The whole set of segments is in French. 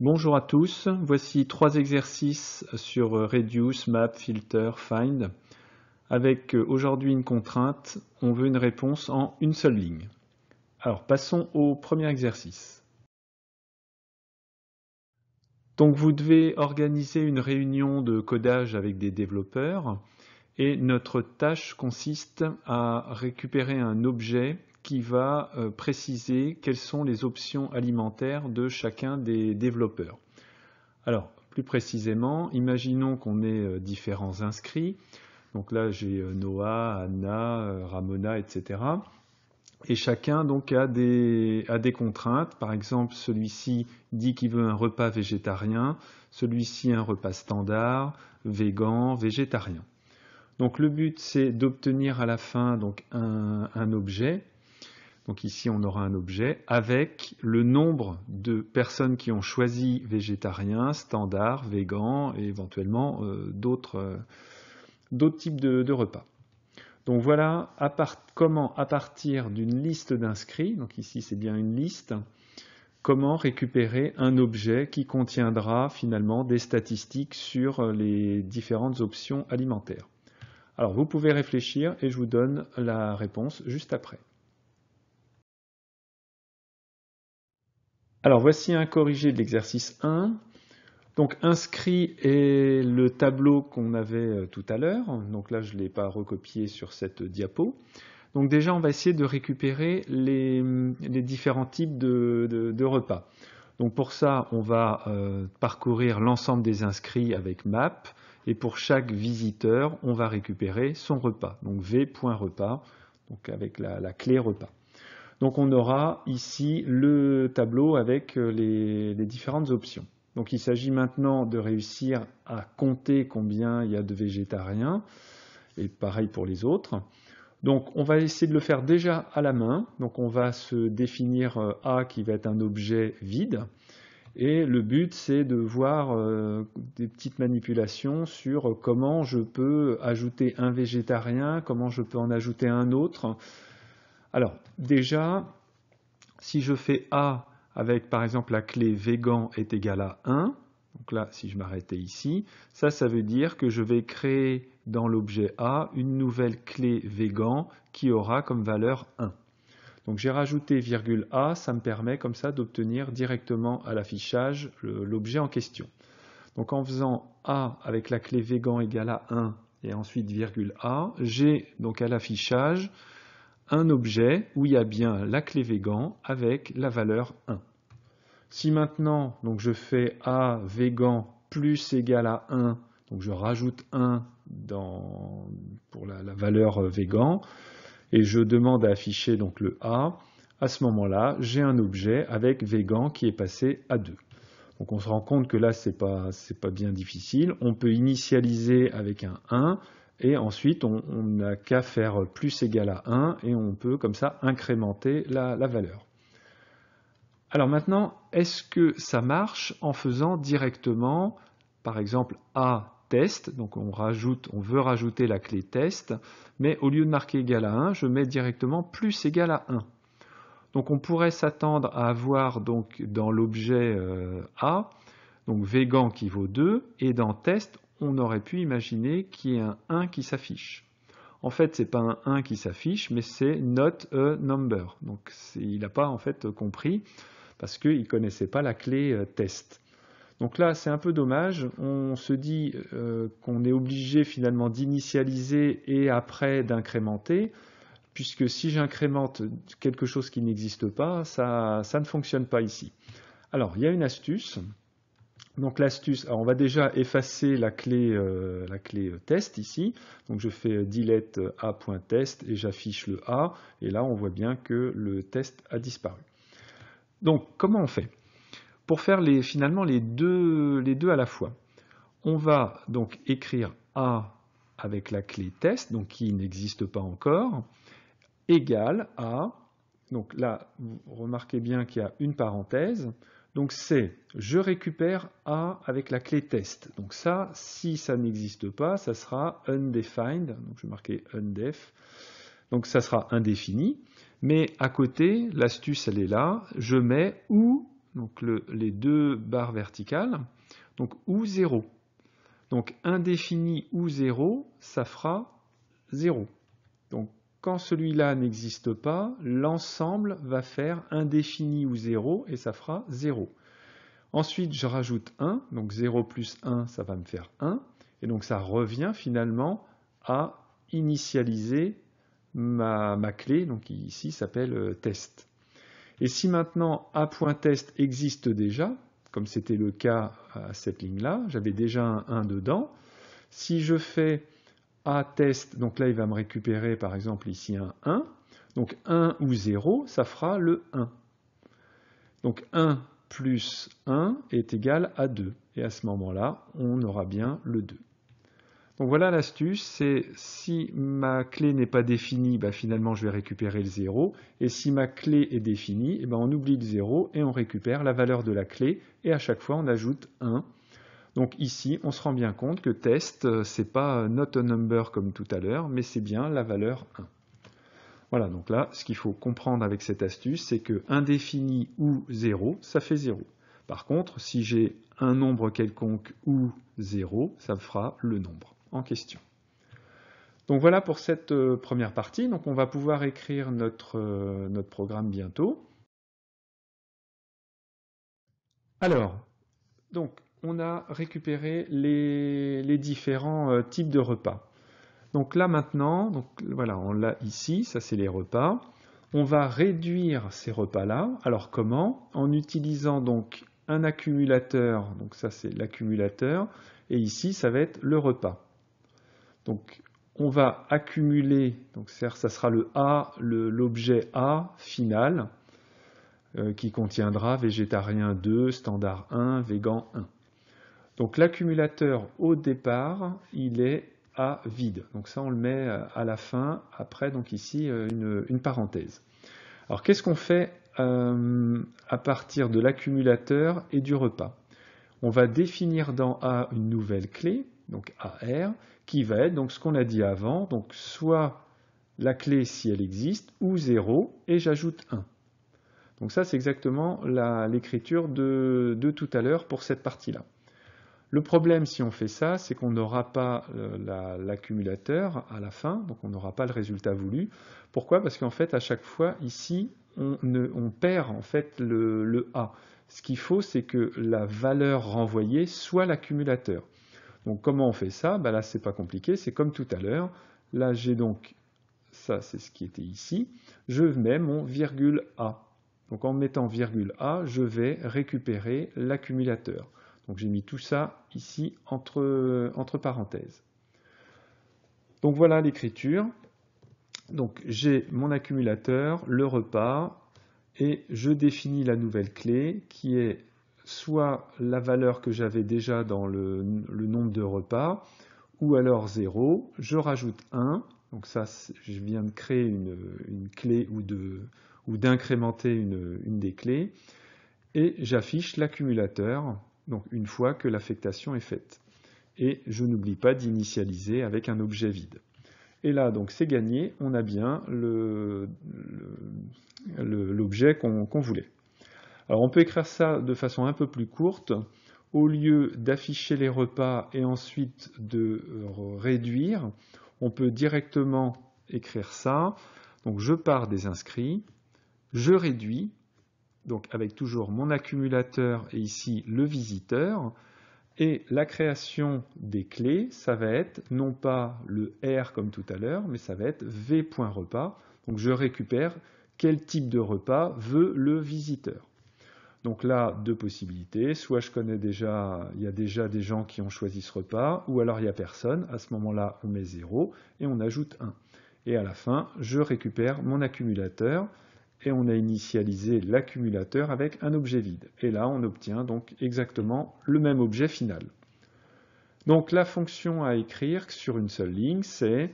Bonjour à tous, voici trois exercices sur euh, Reduce, Map, Filter, Find. Avec euh, aujourd'hui une contrainte, on veut une réponse en une seule ligne. Alors passons au premier exercice. Donc vous devez organiser une réunion de codage avec des développeurs et notre tâche consiste à récupérer un objet qui va euh, préciser quelles sont les options alimentaires de chacun des développeurs. Alors, plus précisément, imaginons qu'on ait euh, différents inscrits. Donc là, j'ai euh, Noah, Anna, Ramona, etc. Et chacun donc a des, contraintes. Par exemple, celui-ci dit qu'il veut un repas végétarien, celui-ci un repas standard, végan, végétarien. Donc le but c'est d'obtenir à la fin donc un objet donc ici, on aura un objet avec le nombre de personnes qui ont choisi végétarien, standard, végan et éventuellement euh, euh, d'autres types de, repas. Donc voilà comment, à partir d'une liste d'inscrits, donc ici c'est bien une liste, comment récupérer un objet qui contiendra finalement des statistiques sur euh, les différentes options alimentaires. Alors vous pouvez réfléchir et je vous donne la réponse juste après. Alors voici un corrigé de l'exercice 1. Donc inscrit est le tableau qu'on avait euh, tout à l'heure. Donc là, je ne l'ai pas recopié sur cette diapo. Donc déjà, on va essayer de récupérer les, différents types de, repas. Donc pour ça, on va euh, parcourir l'ensemble des inscrits avec map. Et pour chaque visiteur, on va récupérer son repas. Donc v.repas, donc avec la clé repas. Donc on aura ici le tableau avec euh, les, différentes options. Donc il s'agit maintenant de réussir à compter combien il y a de végétariens, et pareil pour les autres. Donc on va essayer de le faire déjà à la main. Donc on va se définir euh, A qui va être un objet vide. Et le but, c'est de voir euh, des petites manipulations sur comment je peux ajouter un végétarien, comment je peux en ajouter un autre, alors, déjà, si je fais A avec par exemple la clé vegan est égale à 1, donc là, si je m'arrêtais ici, ça, ça veut dire que je vais créer dans l'objet A une nouvelle clé vegan qui aura comme valeur 1. Donc j'ai rajouté virgule A, ça me permet comme ça d'obtenir directement à l'affichage l'objet en question. Donc en faisant A avec la clé vegan égale à 1 et ensuite virgule A, j'ai donc à l'affichage un objet où il y a bien la clé VEGAN avec la valeur 1. Si maintenant donc je fais A VEGAN plus égal à 1, donc je rajoute 1 pour la, valeur euh, VEGAN, et je demande à afficher donc le A, à ce moment-là, j'ai un objet avec VEGAN qui est passé à 2. Donc on se rend compte que là, ce n'est c'est pas bien difficile. On peut initialiser avec un 1, et ensuite, on n'a qu'à faire plus égal à 1 et on peut comme ça incrémenter la, valeur. Alors maintenant, est-ce que ça marche en faisant directement, par exemple, A test, donc on rajoute, on veut rajouter la clé test, mais au lieu de marquer égal à 1, je mets directement plus égal à 1. Donc on pourrait s'attendre à avoir donc dans l'objet euh, A, donc vegan qui vaut 2, et dans test, on aurait pu imaginer qu'il y ait un 1 qui s'affiche. En fait, ce n'est pas un 1 qui s'affiche, mais c'est not a number. Donc il n'a pas en fait compris parce qu'il ne connaissait pas la clé euh, test. Donc là, c'est un peu dommage. On se dit euh, qu'on est obligé finalement d'initialiser et après d'incrémenter, puisque si j'incrémente quelque chose qui n'existe pas, ça ne fonctionne pas ici. Alors, il y a une astuce donc l'astuce, on va déjà effacer la clé, euh, euh, test ici. Donc je fais euh, delete a.test et j'affiche le a. Et là, on voit bien que le test a disparu. Donc comment on fait Pour faire les, finalement les deux, les deux à la fois, on va donc écrire a avec la clé test, donc qui n'existe pas encore, égale à, donc là, vous remarquez bien qu'il y a une parenthèse, donc c'est je récupère A avec la clé test. Donc ça, si ça n'existe pas, ça sera undefined. Donc je vais marquer undef. Donc ça sera indéfini. Mais à côté, l'astuce elle est là, je mets ou, donc les deux barres verticales, donc ou 0. Donc indéfini ou 0, ça fera 0. Donc quand celui-là n'existe pas, l'ensemble va faire indéfini ou 0 et ça fera 0. Ensuite, je rajoute 1, donc 0 plus 1, ça va me faire 1. Et donc ça revient finalement à initialiser ma, clé, donc ici s'appelle euh, test. Et si maintenant a.test existe déjà, comme c'était le cas à cette ligne-là, j'avais déjà un 1 dedans, si je fais a test, donc là il va me récupérer par exemple ici un 1. Donc 1 ou 0, ça fera le 1. Donc 1 plus 1 est égal à 2. Et à ce moment-là, on aura bien le 2. Donc voilà l'astuce, c'est si ma clé n'est pas définie, bah, finalement je vais récupérer le 0. Et si ma clé est définie, eh ben, on oublie le 0 et on récupère la valeur de la clé. Et à chaque fois, on ajoute 1 donc ici, on se rend bien compte que test, n'est euh, pas euh, not a number comme tout à l'heure, mais c'est bien la valeur 1. Voilà, donc là, ce qu'il faut comprendre avec cette astuce, c'est que indéfini ou 0, ça fait 0. Par contre, si j'ai un nombre quelconque ou 0, ça me fera le nombre en question. Donc voilà pour cette euh, première partie. Donc on va pouvoir écrire notre, notre programme bientôt. Alors, donc on a récupéré les, différents euh, types de repas. Donc là maintenant, donc voilà, on l'a ici, ça c'est les repas. On va réduire ces repas-là. Alors comment En utilisant donc un accumulateur, donc ça c'est l'accumulateur, et ici ça va être le repas. Donc on va accumuler, donc ça sera le A, l'objet A final, euh, qui contiendra végétarien 2, standard 1, végan 1. Donc l'accumulateur au départ, il est à vide. Donc ça, on le met euh, à la fin, après, donc ici, euh, une, parenthèse. Alors qu'est-ce qu'on fait euh, à partir de l'accumulateur et du repas On va définir dans A une nouvelle clé, donc AR, qui va être donc ce qu'on a dit avant, donc soit la clé si elle existe, ou 0, et j'ajoute 1. Donc ça, c'est exactement l'écriture de tout à l'heure pour cette partie-là. Le problème, si on fait ça, c'est qu'on n'aura pas euh, l'accumulateur à la fin, donc on n'aura pas le résultat voulu. Pourquoi Parce qu'en fait, à chaque fois, ici, on, perd en fait le, A. Ce qu'il faut, c'est que la valeur renvoyée soit l'accumulateur. Donc comment on fait ça ben Là, Là, n'est pas compliqué, c'est comme tout à l'heure. Là, j'ai donc, ça c'est ce qui était ici, je mets mon virgule A. Donc en mettant virgule A, je vais récupérer l'accumulateur. Donc j'ai mis tout ça ici entre, parenthèses. Donc voilà l'écriture. Donc j'ai mon accumulateur, le repas, et je définis la nouvelle clé qui est soit la valeur que j'avais déjà dans le, nombre de repas, ou alors 0, je rajoute 1, donc ça je viens de créer une, clé ou d'incrémenter une des clés, et j'affiche l'accumulateur donc une fois que l'affectation est faite. Et je n'oublie pas d'initialiser avec un objet vide. Et là, donc, c'est gagné, on a bien l'objet qu'on voulait. Alors, on peut écrire ça de façon un peu plus courte. Au lieu d'afficher les repas et ensuite de euh, réduire, on peut directement écrire ça. Donc, je pars des inscrits, je réduis, donc avec toujours mon accumulateur et ici le visiteur. Et la création des clés, ça va être non pas le R comme tout à l'heure, mais ça va être V.repas. Donc je récupère quel type de repas veut le visiteur. Donc là, deux possibilités. Soit je connais déjà, il y a déjà des gens qui ont choisi ce repas, ou alors il n'y a personne. À ce moment-là, on met 0 et on ajoute 1. Et à la fin, je récupère mon accumulateur et on a initialisé l'accumulateur avec un objet vide. Et là, on obtient donc exactement le même objet final. Donc la fonction à écrire sur une seule ligne, c'est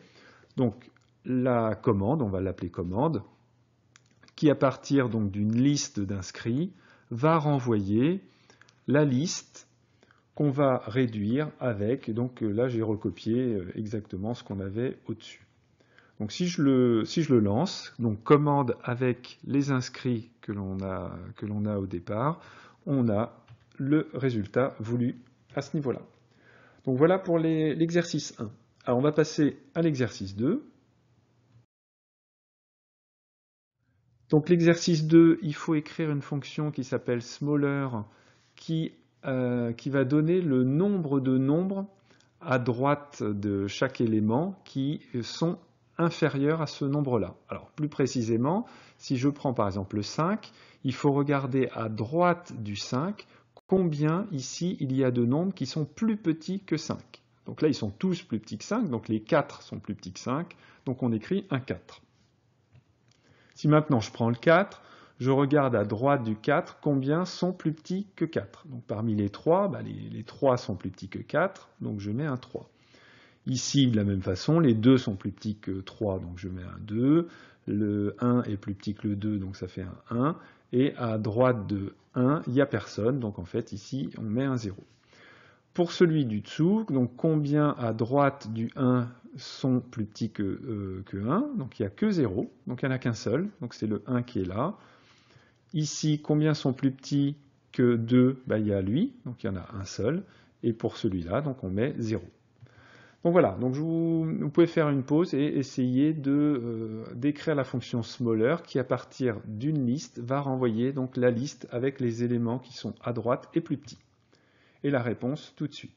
donc la commande, on va l'appeler commande, qui à partir donc d'une liste d'inscrits va renvoyer la liste qu'on va réduire avec, donc là j'ai recopié euh, exactement ce qu'on avait au-dessus. Donc si je le, lance, donc commande avec les inscrits que l'on a, au départ, on a le résultat voulu à ce niveau-là. Donc voilà pour l'exercice 1. Alors on va passer à l'exercice 2. Donc l'exercice 2, il faut écrire une fonction qui s'appelle smaller qui, euh, qui va donner le nombre de nombres à droite de chaque élément qui sont inférieur à ce nombre-là. Alors plus précisément, si je prends par exemple le 5, il faut regarder à droite du 5 combien ici il y a de nombres qui sont plus petits que 5. Donc là ils sont tous plus petits que 5, donc les 4 sont plus petits que 5, donc on écrit un 4. Si maintenant je prends le 4, je regarde à droite du 4 combien sont plus petits que 4. Donc parmi les 3, bah, les 3 sont plus petits que 4, donc je mets un 3. Ici, de la même façon, les 2 sont plus petits que 3, donc je mets un 2. Le 1 est plus petit que le 2, donc ça fait un 1. Et à droite de 1, il n'y a personne, donc en fait ici on met un 0. Pour celui du dessous, donc combien à droite du 1 sont plus petits que, 1 euh, Donc il n'y a que 0, donc il n'y en a qu'un seul, donc c'est le 1 qui est là. Ici, combien sont plus petits que 2 ben, Il y a lui, donc il y en a un seul. Et pour celui-là, donc on met 0. Donc voilà, donc vous, pouvez faire une pause et essayer de euh, décrire la fonction smaller qui à partir d'une liste va renvoyer donc la liste avec les éléments qui sont à droite et plus petits. Et la réponse tout de suite.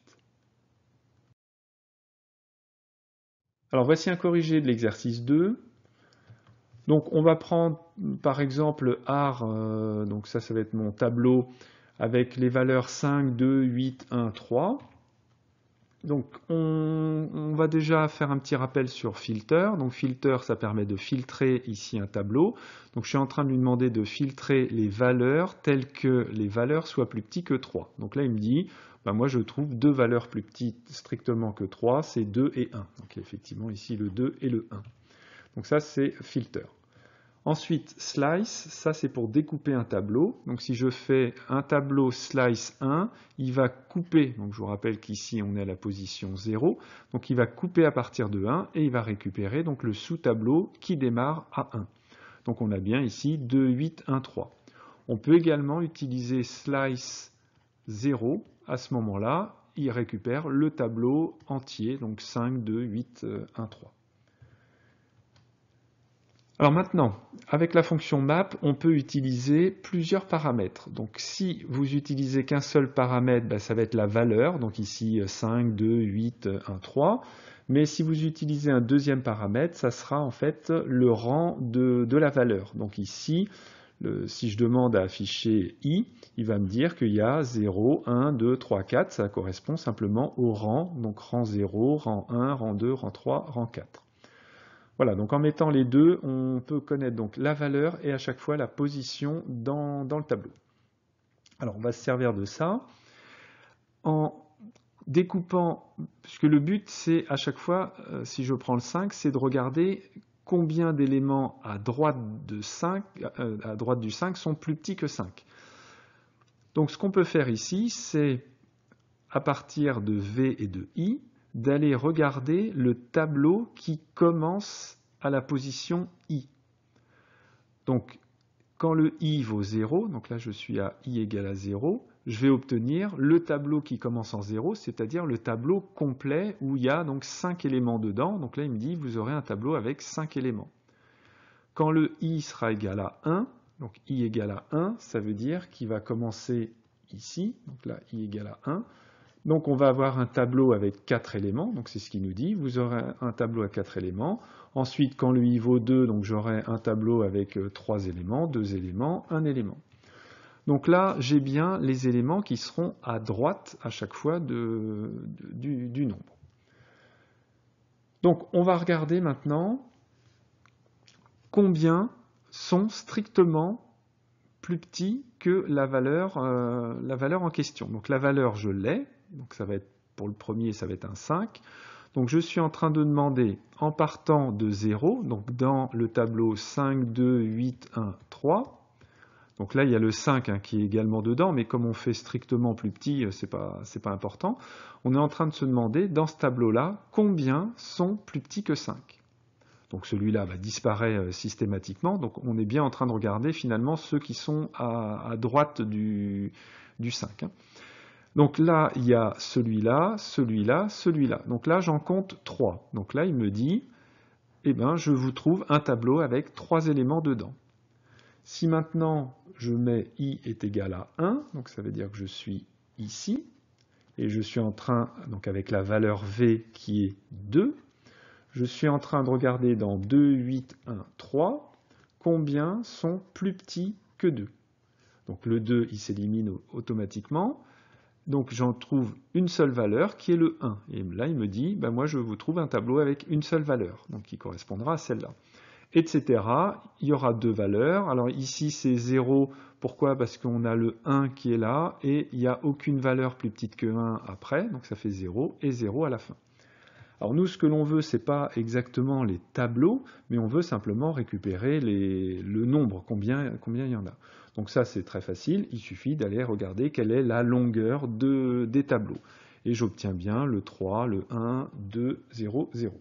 Alors voici un corrigé de l'exercice 2. Donc on va prendre par exemple ar, euh, donc ça ça va être mon tableau avec les valeurs 5, 2, 8, 1, 3. Donc on va déjà faire un petit rappel sur filter. Donc filter, ça permet de filtrer ici un tableau. Donc je suis en train de lui demander de filtrer les valeurs telles que les valeurs soient plus petites que 3. Donc là, il me dit, bah, moi je trouve deux valeurs plus petites strictement que 3, c'est 2 et 1. Donc effectivement, ici le 2 et le 1. Donc ça, c'est filter. Ensuite, slice, ça c'est pour découper un tableau. Donc si je fais un tableau slice 1, il va couper, donc je vous rappelle qu'ici on est à la position 0, donc il va couper à partir de 1 et il va récupérer donc le sous-tableau qui démarre à 1. Donc on a bien ici 2, 8, 1, 3. On peut également utiliser slice 0, à ce moment-là, il récupère le tableau entier, donc 5, 2, 8, 1, 3. Alors maintenant, avec la fonction map, on peut utiliser plusieurs paramètres. Donc si vous utilisez qu'un seul paramètre, bah, ça va être la valeur, donc ici 5, 2, 8, 1, 3. Mais si vous utilisez un deuxième paramètre, ça sera en fait le rang de, la valeur. Donc ici, si je demande à afficher i, il va me dire qu'il y a 0, 1, 2, 3, 4. Ça correspond simplement au rang, donc rang 0, rang 1, rang 2, rang 3, rang 4. Voilà, donc en mettant les deux, on peut connaître donc la valeur et à chaque fois la position dans, le tableau. Alors on va se servir de ça en découpant, puisque le but c'est à chaque fois, euh, si je prends le 5, c'est de regarder combien d'éléments à, euh, à droite du 5 sont plus petits que 5. Donc ce qu'on peut faire ici, c'est à partir de V et de I, d'aller regarder le tableau qui commence à la position i. Donc, quand le i vaut 0, donc là je suis à i égale à 0, je vais obtenir le tableau qui commence en 0, c'est-à-dire le tableau complet où il y a donc 5 éléments dedans. Donc là il me dit vous aurez un tableau avec 5 éléments. Quand le i sera égal à 1, donc i égale à 1, ça veut dire qu'il va commencer ici, donc là i égale à 1, donc on va avoir un tableau avec quatre éléments, donc c'est ce qu'il nous dit. Vous aurez un tableau à quatre éléments. Ensuite, quand lui, il vaut 2, donc j'aurai un tableau avec euh, trois éléments, deux éléments, un élément. Donc là, j'ai bien les éléments qui seront à droite à chaque fois du, nombre. Donc on va regarder maintenant combien sont strictement plus petits que la valeur euh, en question. Donc la valeur, je l'ai, donc ça va être pour le premier, ça va être un 5. Donc je suis en train de demander, en partant de 0, donc dans le tableau 5, 2, 8, 1, 3, donc là il y a le 5 hein, qui est également dedans, mais comme on fait strictement plus petit, euh, c'est pas, pas important, on est en train de se demander, dans ce tableau-là, combien sont plus petits que 5 donc celui-là va bah, disparaître euh, systématiquement, donc on est bien en train de regarder finalement ceux qui sont à, droite du, du 5. Donc là, il y a celui-là, celui-là, celui-là. Donc là, j'en compte 3. Donc là, il me dit, eh ben, je vous trouve un tableau avec 3 éléments dedans. Si maintenant, je mets i est égal à 1, donc ça veut dire que je suis ici, et je suis en train, donc avec la valeur v qui est 2, je suis en train de regarder dans 2, 8, 1, 3, combien sont plus petits que 2. Donc le 2, il s'élimine automatiquement. Donc j'en trouve une seule valeur qui est le 1. Et là, il me dit, ben, moi je vous trouve un tableau avec une seule valeur, donc qui correspondra à celle-là. Etc. Il y aura deux valeurs. Alors ici, c'est 0. Pourquoi Parce qu'on a le 1 qui est là, et il n'y a aucune valeur plus petite que 1 après, donc ça fait 0, et 0 à la fin. Alors nous, ce que l'on veut, ce n'est pas exactement les tableaux, mais on veut simplement récupérer le nombre, combien, il y en a. Donc ça, c'est très facile, il suffit d'aller regarder quelle est la longueur de, des tableaux. Et j'obtiens bien le 3, le 1, 2, 0, 0.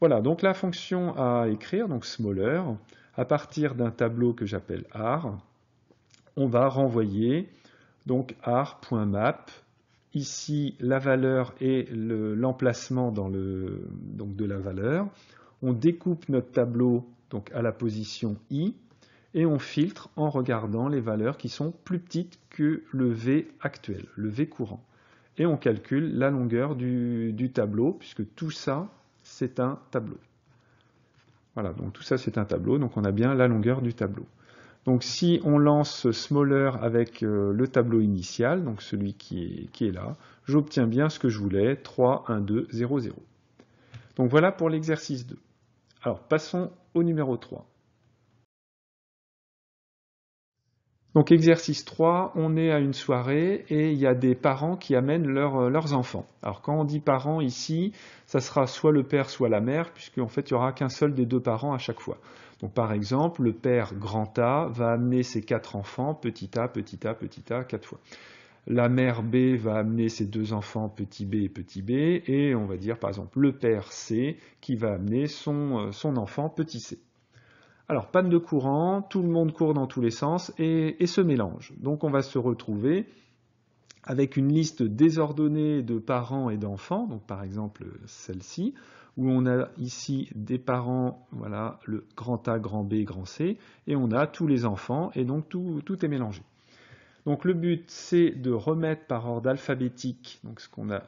Voilà, donc la fonction à écrire, donc smaller, à partir d'un tableau que j'appelle R, on va renvoyer donc r.map ici la valeur et l'emplacement de la valeur. On découpe notre tableau à la position i et on filtre en regardant les valeurs qui sont plus petites que le v actuel, le v courant. Et on calcule la longueur du tableau puisque tout ça c'est un tableau. Voilà, donc tout ça c'est un tableau, donc on a bien la longueur du tableau. Donc si on lance Smaller avec euh, le tableau initial, donc celui qui est, là, j'obtiens bien ce que je voulais, 3, 1, 2, 0, 0. Donc voilà pour l'exercice 2. Alors passons au numéro 3. Donc exercice 3, on est à une soirée et il y a des parents qui amènent euh, leurs enfants. Alors quand on dit parents ici, ça sera soit le père, soit la mère, puisqu'en fait il n'y aura qu'un seul des deux parents à chaque fois. Donc, par exemple, le père grand A va amener ses quatre enfants, petit a, petit a, petit a, quatre fois. La mère B va amener ses deux enfants, petit b et petit b, et on va dire par exemple le père C qui va amener son, euh, enfant, petit c. Alors, panne de courant, tout le monde court dans tous les sens et, et se mélange. Donc, on va se retrouver avec une liste désordonnée de parents et d'enfants, donc par exemple celle-ci, où on a ici des parents, voilà, le grand A, grand B, grand C, et on a tous les enfants, et donc tout, est mélangé. Donc le but, c'est de remettre par ordre alphabétique, donc ce qu'on a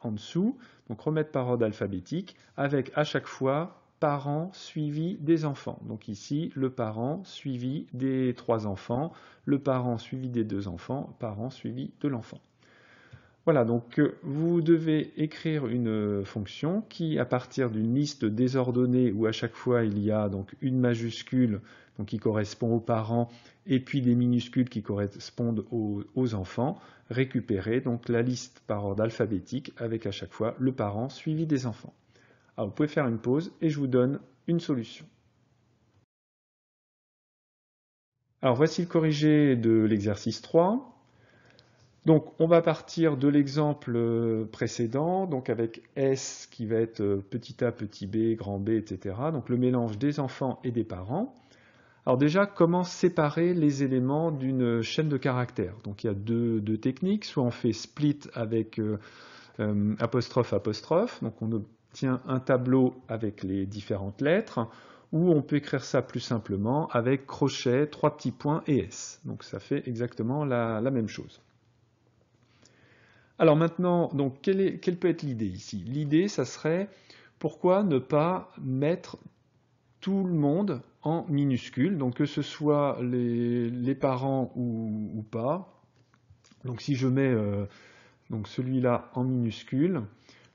en dessous, donc remettre par ordre alphabétique, avec à chaque fois parents suivi des enfants. Donc ici, le parent suivi des trois enfants, le parent suivi des deux enfants, parent suivi de l'enfant. Voilà, donc euh, vous devez écrire une euh, fonction qui, à partir d'une liste désordonnée où à chaque fois il y a donc une majuscule qui correspond aux parents et puis des minuscules qui correspondent aux, enfants, récupérer donc la liste par ordre alphabétique avec à chaque fois le parent suivi des enfants. Alors ah, vous pouvez faire une pause et je vous donne une solution. Alors voici le corrigé de l'exercice 3. Donc on va partir de l'exemple euh, précédent, donc avec S qui va être euh, petit a, petit b, grand b, etc. Donc le mélange des enfants et des parents. Alors déjà, comment séparer les éléments d'une chaîne de caractères Donc il y a deux, techniques, soit on fait split avec euh, apostrophe apostrophe, donc on obtient un tableau avec les différentes lettres, ou on peut écrire ça plus simplement avec crochet, trois petits points et S. Donc ça fait exactement la même chose. Alors maintenant, donc, quelle, peut être l'idée ici L'idée, ça serait pourquoi ne pas mettre tout le monde en minuscule, donc que ce soit les, parents ou, pas. Donc si je mets euh, celui-là en minuscule,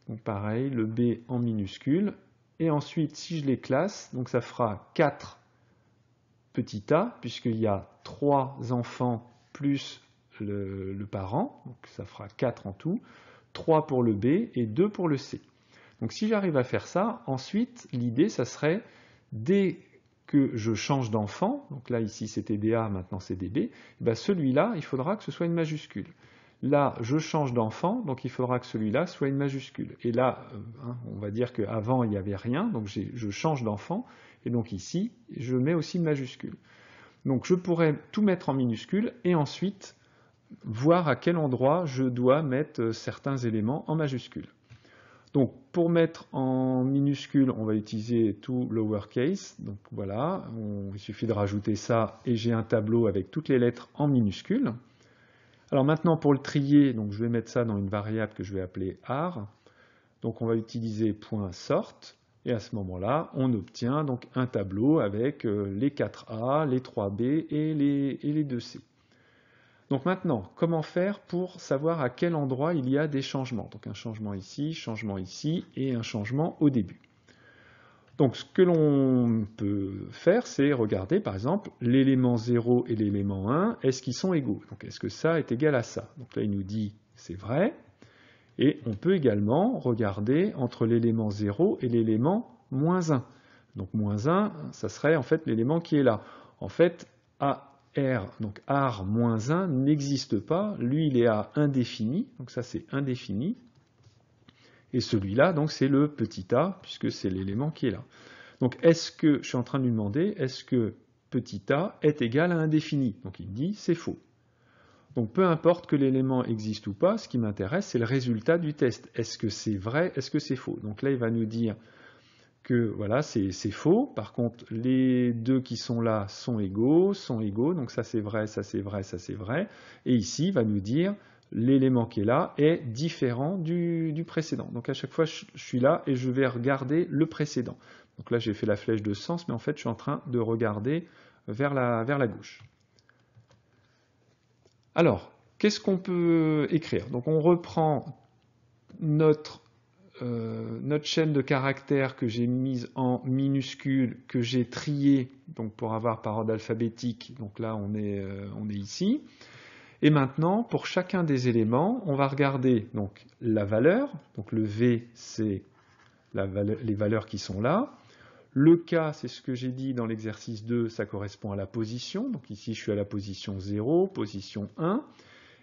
donc pareil, le B en minuscule, et ensuite si je les classe, donc ça fera 4 petits a, puisqu'il y a 3 enfants plus le, parent, donc ça fera 4 en tout, 3 pour le B et 2 pour le C. Donc si j'arrive à faire ça, ensuite l'idée ça serait dès que je change d'enfant, donc là ici c'était DA, maintenant c'est DB, eh ben, celui-là il faudra que ce soit une majuscule. Là, je change d'enfant, donc il faudra que celui-là soit une majuscule. Et là, euh, hein, on va dire qu'avant, il n'y avait rien, donc je change d'enfant, et donc ici, je mets aussi une majuscule. Donc je pourrais tout mettre en minuscule, et ensuite, voir à quel endroit je dois mettre euh, certains éléments en majuscule. Donc pour mettre en minuscule, on va utiliser tout lowercase. Donc voilà, il suffit de rajouter ça et j'ai un tableau avec toutes les lettres en minuscule. Alors maintenant pour le trier, donc je vais mettre ça dans une variable que je vais appeler art. Donc on va utiliser .sort et à ce moment-là, on obtient donc un tableau avec euh, les 4A, les 3B et les, et les 2C. Donc maintenant, comment faire pour savoir à quel endroit il y a des changements Donc un changement ici, changement ici et un changement au début. Donc ce que l'on peut faire, c'est regarder par exemple l'élément 0 et l'élément 1, est-ce qu'ils sont égaux Donc est-ce que ça est égal à ça Donc là il nous dit c'est vrai. Et on peut également regarder entre l'élément 0 et l'élément moins 1. Donc moins 1, ça serait en fait l'élément qui est là. En fait, A. R, donc R-1, n'existe pas. Lui, il est à indéfini, donc ça c'est indéfini. Et celui-là, donc c'est le petit a, puisque c'est l'élément qui est là. Donc est-ce que, je suis en train de lui demander, est-ce que petit a est égal à indéfini Donc il me dit, c'est faux. Donc peu importe que l'élément existe ou pas, ce qui m'intéresse, c'est le résultat du test. Est-ce que c'est vrai Est-ce que c'est faux Donc là, il va nous dire que voilà, c'est faux. Par contre, les deux qui sont là sont égaux, sont égaux, donc ça c'est vrai, ça c'est vrai, ça c'est vrai. Et ici, il va nous dire l'élément qui est là est différent du, précédent. Donc à chaque fois, je, je, suis là et je vais regarder le précédent. Donc là, j'ai fait la flèche de sens, mais en fait, je suis en train de regarder vers la, vers la gauche. Alors, qu'est-ce qu'on peut écrire Donc on reprend notre euh, notre chaîne de caractères que j'ai mise en minuscules, que j'ai triée donc pour avoir par ordre alphabétique. Donc là, on est, euh, on est ici. Et maintenant, pour chacun des éléments, on va regarder donc la valeur. Donc le V, c'est les valeurs qui sont là. Le K, c'est ce que j'ai dit dans l'exercice 2, ça correspond à la position. Donc ici, je suis à la position 0, position 1.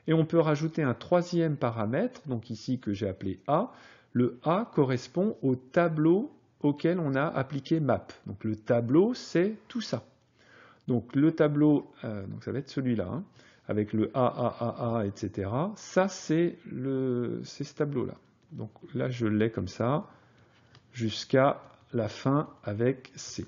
Et on peut rajouter un troisième paramètre, donc ici que j'ai appelé A, le A correspond au tableau auquel on a appliqué map. Donc le tableau, c'est tout ça. Donc le tableau, euh, ça va être celui-là, hein, avec le A, A, A, A, etc. Ça, c'est ce tableau-là. Donc là, je l'ai comme ça, jusqu'à la fin avec C.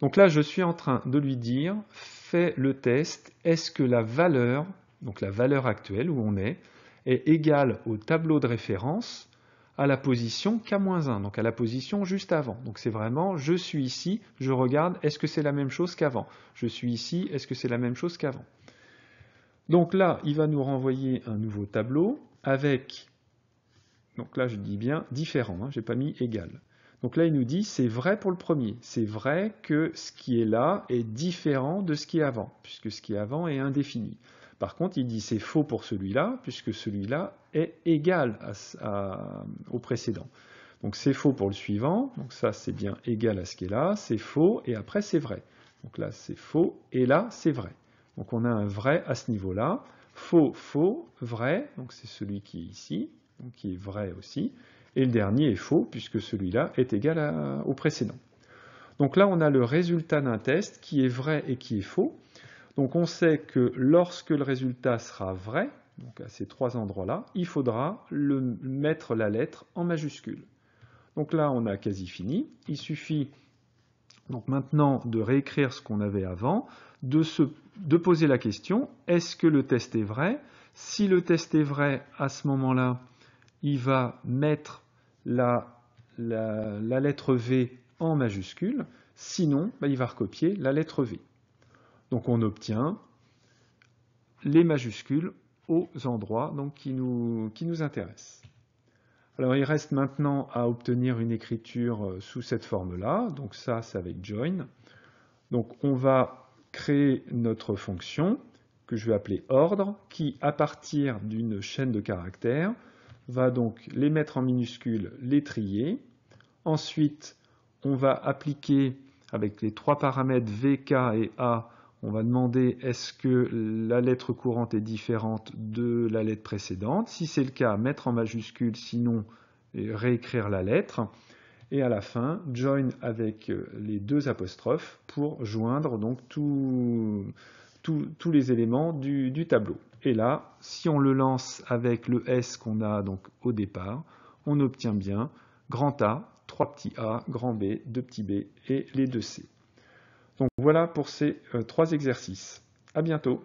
Donc là, je suis en train de lui dire, fais le test, est-ce que la valeur, donc la valeur actuelle où on est, est égal au tableau de référence à la position K-1, donc à la position juste avant. Donc c'est vraiment je suis ici, je regarde, est-ce que c'est la même chose qu'avant Je suis ici, est-ce que c'est la même chose qu'avant Donc là, il va nous renvoyer un nouveau tableau avec, donc là je dis bien différent, hein, je n'ai pas mis égal. Donc là il nous dit c'est vrai pour le premier, c'est vrai que ce qui est là est différent de ce qui est avant, puisque ce qui est avant est indéfini. Par contre, il dit c'est faux pour celui-là, puisque celui-là est égal au précédent. Donc c'est faux pour le suivant, donc ça c'est bien égal à ce qui est là, c'est faux, et après c'est vrai. Donc là c'est faux, et là c'est vrai. Donc on a un vrai à ce niveau-là, faux, faux, vrai, donc c'est celui qui est ici, qui est vrai aussi, et le dernier est faux, puisque celui-là est égal au précédent. Donc là on a le résultat d'un test qui est vrai et qui est faux, donc on sait que lorsque le résultat sera vrai, donc à ces trois endroits-là, il faudra mettre la lettre en majuscule. Donc là, on a quasi fini. Il suffit donc maintenant de réécrire ce qu'on avait avant, de, de poser la question, est-ce que le test est vrai Si le test est vrai, à ce moment-là, il va mettre la, lettre V en majuscule, sinon, bah, il va recopier la lettre V. Donc on obtient les majuscules aux endroits donc, qui, nous, intéressent. Alors il reste maintenant à obtenir une écriture euh, sous cette forme-là. Donc ça, c'est avec join. Donc on va créer notre fonction que je vais appeler ordre, qui à partir d'une chaîne de caractères va donc les mettre en minuscules, les trier. Ensuite, on va appliquer avec les trois paramètres K et A on va demander est-ce que la lettre courante est différente de la lettre précédente. Si c'est le cas, mettre en majuscule, sinon réécrire la lettre. Et à la fin, join avec euh, les deux apostrophes pour joindre donc tous les éléments du, tableau. Et là, si on le lance avec le S qu'on a donc au départ, on obtient bien grand A, trois petits A, grand B, 2 petits B et les deux C. Donc voilà pour ces euh, trois exercices. À bientôt.